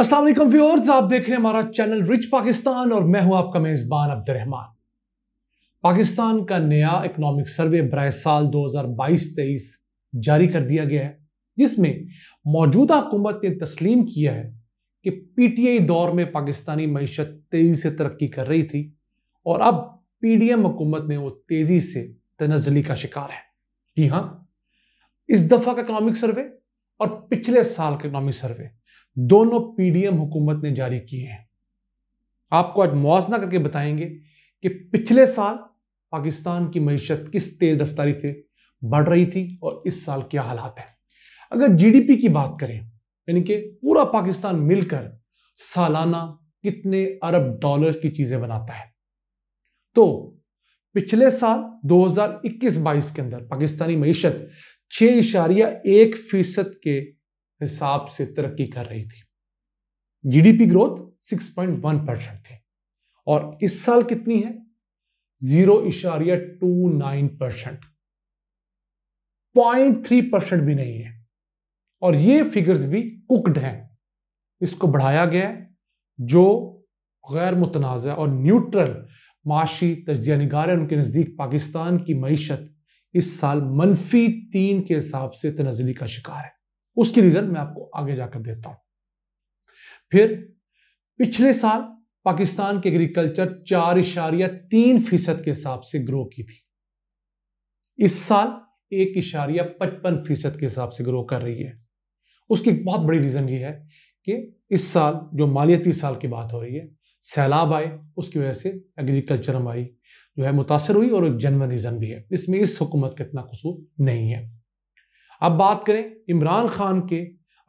असल व्यूअर्स आप देख रहे हैं हमारा चैनल रिच पाकिस्तान और मैं हूं आपका मेज़बान अब्दुलरहमान पाकिस्तान का नया इकोनॉमिक सर्वे बर साल 2022-23 जारी कर दिया गया है जिसमें मौजूदा हुकूमत ने तस्लीम किया है कि पीटीआई दौर में पाकिस्तानी मीशत तेज़ी से तरक्की कर रही थी और अब पीडीएम हुकूमत ने वो तेज़ी से तनजली का शिकार है जी हाँ इस दफ़ा का इकनॉमिक सर्वे और पिछले साल का इकनॉमिक सर्वे दोनों पीडीएम हुकूमत ने जारी किए हैं आपको आज मुआवजना करके बताएंगे कि पिछले साल पाकिस्तान की मीशत किस तेज रफ्तारी से बढ़ रही थी और इस साल क्या हालात है अगर जीडीपी की बात करें यानी कि पूरा पाकिस्तान मिलकर सालाना कितने अरब डॉलर की चीजें बनाता है तो पिछले साल 2021-22 के अंदर पाकिस्तानी मीशत छः इशारिया एक फीसद के हिसाब से तरक्की कर रही थी जीडीपी ग्रोथ 6.1 परसेंट थी और इस साल कितनी है जीरो इशारिया two nine percent point three percent भी नहीं है और ये फिगर्स भी कुकड हैं इसको बढ़ाया गया है जो गैर मुतनाज़ और न्यूट्रल माशी तजिया निगार उनके नज़दीक पाकिस्तान की मीशत इस साल मनफी तीन के हिसाब से तनजली का शिकार है उसकी रीजन मैं आपको आगे जाकर देता हूं फिर पिछले साल पाकिस्तान के एग्रीकल्चर चार इशारिया तीन फीसद के हिसाब से ग्रो की थी इस साल एक इशारिया पचपन फीसद के हिसाब से ग्रो कर रही है उसकी बहुत बड़ी रीज़न ये है कि इस साल जो मालियाती साल की बात हो रही है सैलाब आए उसकी वजह से एग्रीकल्चर हमारी जो है मुतासर हुई और एक जनवन रीज़न भी है इसमें इस हुकूमत का इतना कसूर नहीं है अब बात करें इमरान खान के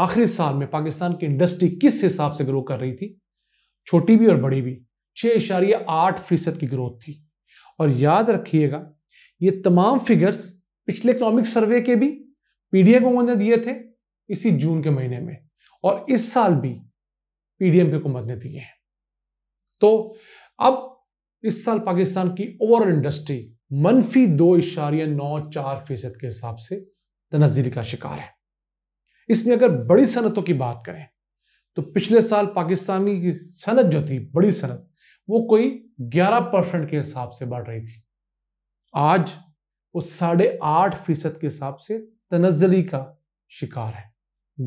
आखिरी साल में पाकिस्तान की इंडस्ट्री किस हिसाब से ग्रो कर रही थी छोटी भी और बड़ी भी छः इशारिया आठ फीसद की ग्रोथ थी और याद रखिएगा ये तमाम फिगर्स पिछले इकोनॉमिक सर्वे के भी पीडीएम को ने दिए थे इसी जून के महीने में और इस साल भी पीडीएम के हुकूमत ने दिए हैं तो अब इस साल पाकिस्तान की ओवरऑल इंडस्ट्री मनफी दो इशारिया नौ चार फीसद के हिसाब से तनजील का शिकार है इसमें अगर बड़ी सनतों की बात करें तो पिछले साल पाकिस्तानी की सनत जो थी बड़ी सनत वो कोई 11 परसेंट के हिसाब से बढ़ रही थी आज वो साढ़े आठ फीसद के हिसाब से तनजली का शिकार है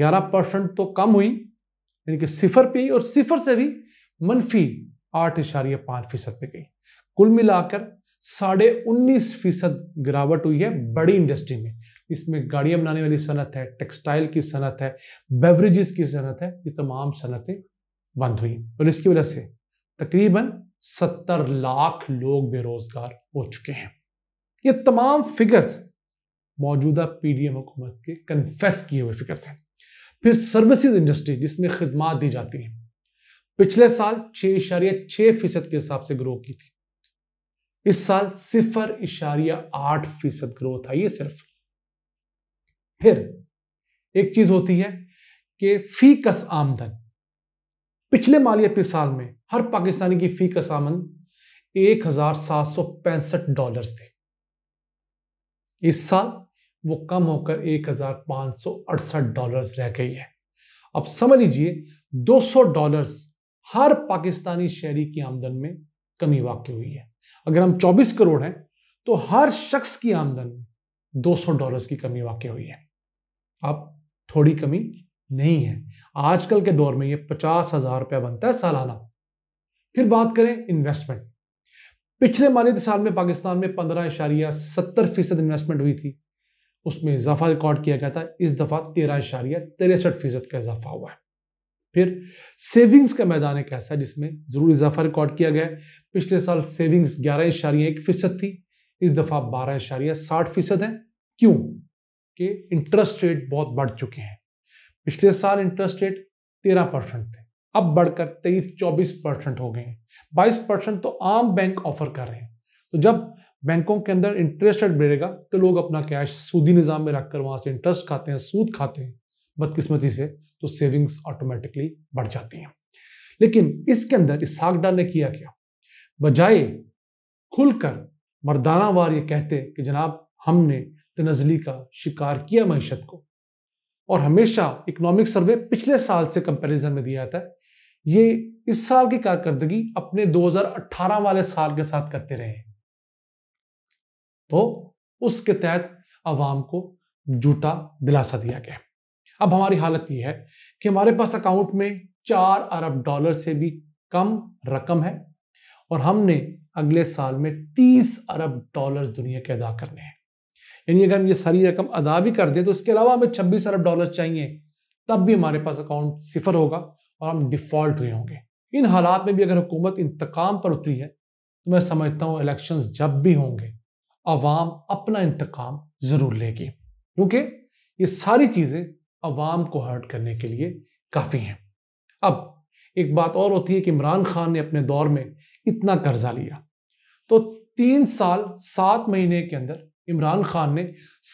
11 परसेंट तो कम हुई यानी कि सिफर पे ही और सिफर से भी मनफी आठ इशारिया पाँच फीसद पे गई कुल मिलाकर साढ़े उन्नीस फीसद गिरावट हुई है बड़ी इंडस्ट्री में इसमें गाड़ियाँ बनाने वाली सनत है टेक्सटाइल की सनत है बेवरेजेस की सनत है ये तमाम सनतें बंद हुई और इसकी वजह से तकरीबन सत्तर लाख लोग बेरोजगार हो चुके हैं ये तमाम फिगर्स मौजूदा पीडीएम हुकूमत के कन्फेस किए हुए फिगर्स हैं फिर सर्विसेज इंडस्ट्री जिसमें खदमात दी जाती हैं पिछले साल छः इशारिया छः फीसद के हिसाब से ग्रो की थी इस साल सिफर इशारिया आठ फीसद ग्रोथ आई है सिर्फ फिर एक चीज होती है कि फी कस आमदन पिछले मालियाती साल में हर पाकिस्तानी की फी कस आमदन एक हजार सात सौ पैंसठ डॉलर थी इस साल वो कम होकर एक हजार पांच सौ अड़सठ डॉलर रह गई है अब समझ लीजिए दो सौ डॉलर हर पाकिस्तानी शहरी की आमदन में कमी वाकई हुई है अगर हम 24 करोड़ हैं तो हर शख्स की आमदन में 200 डॉलर्स की कमी वाकई हुई है अब थोड़ी कमी नहीं है आजकल के दौर में ये पचास हजार रुपया बनता है सालाना फिर बात करें इन्वेस्टमेंट पिछले मानित साल में पाकिस्तान में पंद्रह इशारिया सत्तर फीसद इन्वेस्टमेंट हुई थी उसमें इजाफा रिकॉर्ड किया गया था इस दफ़ा तेरह इशारिया तिरसठ फीसद का इजाफा हुआ है फिर सेविंग्स का मैदान एक ऐसा है जिसमें ज़रूर इजाफा रिकॉर्ड किया गया है पिछले साल सेविंग्स ग्यारह इशारिया एक फीसद थी इस दफ़ा बारह इशारिया साठ फीसद है क्यों के इंटरेस्ट रेट बहुत बढ़ चुके हैं पिछले साल इंटरेस्ट रेट तेरह परसेंट थे अब बढ़कर तेईस चौबीस परसेंट हो गए हैं बाईस परसेंट तो आम बैंक ऑफर कर रहे हैं तो जब बैंकों के अंदर इंटरेस्ट रेट बढ़ेगा तो लोग अपना कैश सूदी निज़ाम में रखकर वहाँ से इंटरेस्ट खाते हैं सूद खाते हैं बदकिस्मती से तो सेविंग्स ऑटोमेटिकली बढ़ जाती हैं लेकिन इसके अंदर इस डार ने किया क्या बजाय खुलकर मर्दाना वार ये कहते कि जनाब हमने तनजली का शिकार किया मीशत को और हमेशा इकोनॉमिक सर्वे पिछले साल से कंपैरिजन में दिया जाता है ये इस साल की कारकर्दगी अपने 2018 वाले साल के साथ करते रहे तो उसके तहत आवाम को जूटा दिलासा दिया गया अब हमारी हालत यह है कि हमारे पास अकाउंट में चार अरब डॉलर से भी कम रकम है और हमने अगले साल में तीस अरब डॉलर्स दुनिया के अदा करने हैं यानी अगर हम ये सारी रकम अदा भी कर दें तो इसके अलावा हमें छब्बीस अरब डॉलर चाहिए तब भी हमारे पास अकाउंट सिफर होगा और हम डिफॉल्ट हुए होंगे इन हालात में भी अगर हुकूमत इंतकाम पर उतरी है तो मैं समझता हूँ इलेक्शन जब भी होंगे अवाम अपना इंतकाम ज़रूर लेगी क्योंकि ये सारी चीज़ें अवाम को हर्ट करने के लिए काफ़ी हैं अब एक बात और होती है कि इमरान खान ने अपने दौर में इतना कर्जा लिया तो तीन साल सात महीने के अंदर इमरान खान ने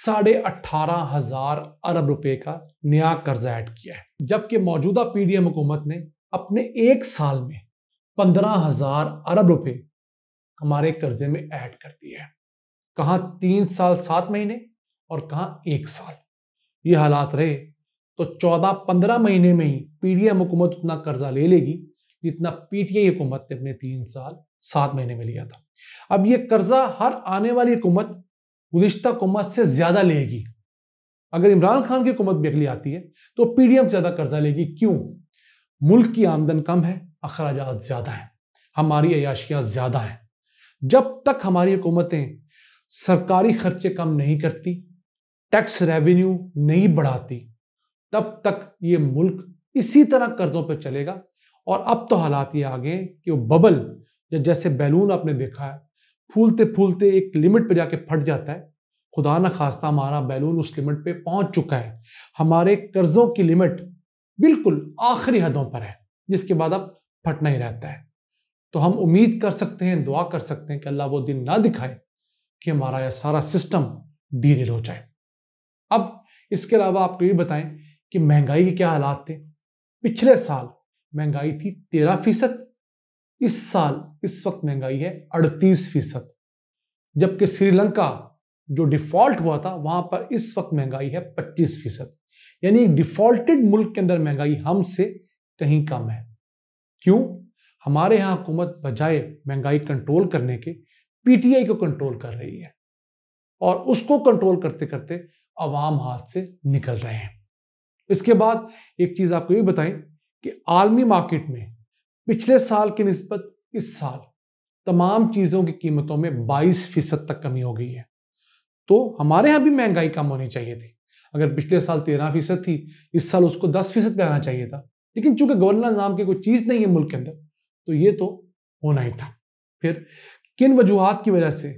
साढ़े अट्ठारह हजार अरब रुपए का नया कर्जा ऐड किया है जबकि मौजूदा पीडीएम हुकूमत ने अपने एक साल में पंद्रह हजार अरब रुपए हमारे कर्जे में ऐड कर दिए है कहा तीन साल सात महीने और कहा एक साल ये हालात रहे तो चौदह पंद्रह महीने में ही पीडीएम हुकूमत उतना कर्जा ले लेगी जितना पीटीआई हुकूमत ने अपने तीन साल सात महीने में लिया था अब ये कर्जा हर आने वाली हुकूमत गुजशत कुमत से ज्यादा लेगी अगर इमरान खान की हुकूमत भी अगली आती है तो पीडीएम से ज्यादा कर्जा लेगी क्यों मुल्क की आमदन कम है अखराज ज्यादा है हमारी अयाशियाँ ज्यादा हैं जब तक हमारी हुकूमतें सरकारी खर्चे कम नहीं करती टैक्स रेवेन्यू नहीं बढ़ाती तब तक ये मुल्क इसी तरह कर्जों पर चलेगा और अब तो हालात ये आ गए कि वो बबल जैसे बैलून आपने देखा है फूलते फूलते एक लिमिट पे जाके फट जाता है खुदा ना खास्ता हमारा बैलून उस लिमिट पे पहुंच चुका है हमारे कर्जों की लिमिट बिल्कुल आखिरी हदों पर है जिसके बाद अब फटना ही रहता है तो हम उम्मीद कर सकते हैं दुआ कर सकते हैं कि अल्लाह वो दिन ना दिखाए कि हमारा यह सारा सिस्टम डीरेल हो जाए अब इसके अलावा आपको ये बताएं कि महंगाई के क्या हालात थे पिछले साल महंगाई थी तेरह फीसद इस साल इस वक्त महंगाई है अड़तीस फीसद जबकि श्रीलंका जो डिफॉल्ट हुआ था वहां पर इस वक्त महंगाई है पच्चीस फीसद यानी डिफॉल्टेड मुल्क के अंदर महंगाई हमसे कहीं कम है क्यों हमारे यहां हुकूमत बजाय महंगाई कंट्रोल करने के पीटीआई को कंट्रोल कर रही है और उसको कंट्रोल करते करते अवाम हाथ से निकल रहे हैं इसके बाद एक चीज आपको ये बताएं कि आलमी मार्केट में पिछले साल की नस्बत इस साल तमाम चीज़ों की कीमतों में 22 फीसद तक कमी हो गई है तो हमारे यहाँ भी महंगाई कम होनी चाहिए थी अगर पिछले साल तेरह फीसद थी इस साल उसको दस फीसद पे आना चाहिए था लेकिन चूंकि गवर्नर नाम की कोई चीज़ नहीं है मुल्क के अंदर तो ये तो होना ही था फिर किन वजूहत की वजह से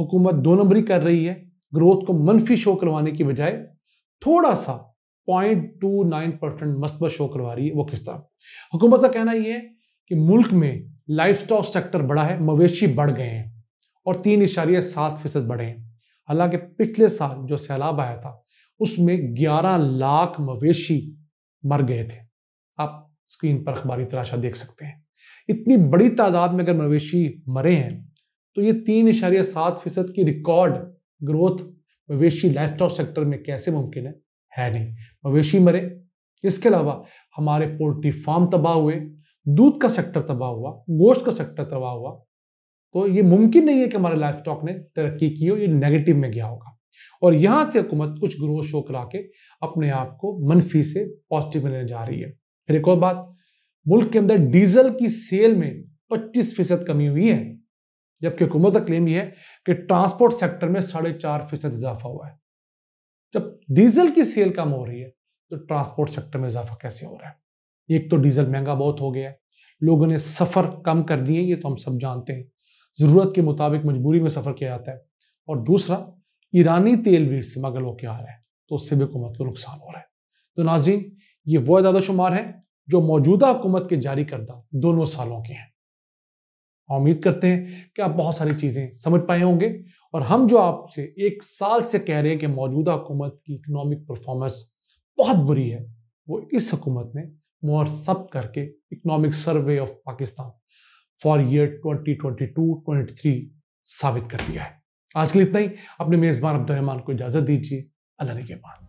हुकूमत दो नंबरी कर रही है ग्रोथ को मनफी शो करवाने की बजाय थोड़ा सा पॉइंट टू नाइन परसेंट मस्बत शो करवा रही है वो किस तरह हुकूमत का कहना यह है कि मुल्क में लाइफ स्टॉक सेक्टर बढ़ा है मवेशी बढ़ गए हैं और तीन इशारिया सात फीसद बढ़े हैं हालांकि पिछले साल जो सैलाब आया था उसमें ग्यारह लाख मवेशी मर गए थे आप स्क्रीन पर अखबारी तराशा देख सकते हैं इतनी बड़ी तादाद में अगर मवेशी मरे हैं तो ये तीन इशारिया सात फीसद की रिकॉर्ड ग्रोथ मवेशी लाइफ स्टॉक सेक्टर में कैसे मुमकिन है है नहीं मवेशी मरे इसके अलावा हमारे पोल्ट्री फार्म तबाह हुए दूध का सेक्टर तबाह हुआ गोश्त का सेक्टर तबाह हुआ तो ये मुमकिन नहीं है कि हमारे लाइफ स्टॉक ने तरक्की की हो ये नेगेटिव में गया होगा और यहाँ से हुकूमत कुछ ग्रोथ शो करा के अपने आप को मनफी से पॉजिटिव में लेने जा रही है फिर एक और बात मुल्क के अंदर डीजल की सेल में पच्चीस फीसद कमी हुई है जबकि हुकूमत का क्लेम यह है कि ट्रांसपोर्ट सेक्टर में साढ़े चार फीसद इजाफा हुआ है जब डीजल की सेल कम हो रही है तो ट्रांसपोर्ट सेक्टर में इजाफा कैसे हो रहा है एक तो डीजल महंगा बहुत हो गया है लोगों ने सफ़र कम कर दिए ये तो हम सब जानते हैं ज़रूरत के मुताबिक मजबूरी में सफ़र किया जाता है और दूसरा ईरानी तेल भी स्मगल होकर आ रहा है तो उससे भी हुकूमत को नुकसान हो रहा है तो नाजरीन ये वह ज़्यादा शुमार है जो मौजूदा हुकूमत के जारी करदा दोनों सालों के हैं उम्मीद करते हैं कि आप बहुत सारी चीज़ें समझ पाए होंगे और हम जो आपसे एक साल से कह रहे हैं कि मौजूदा हुकूमत की इकनॉमिक परफॉर्मेंस बहुत बुरी है वो इस हुकूमत ने सब करके economic survey of Pakistan for year 2022-23 साबित कर दिया है आज के लिए इतना ही अपने मेजबान अब्दुलरहमान को इजाजत दीजिए अल्लाह के बाद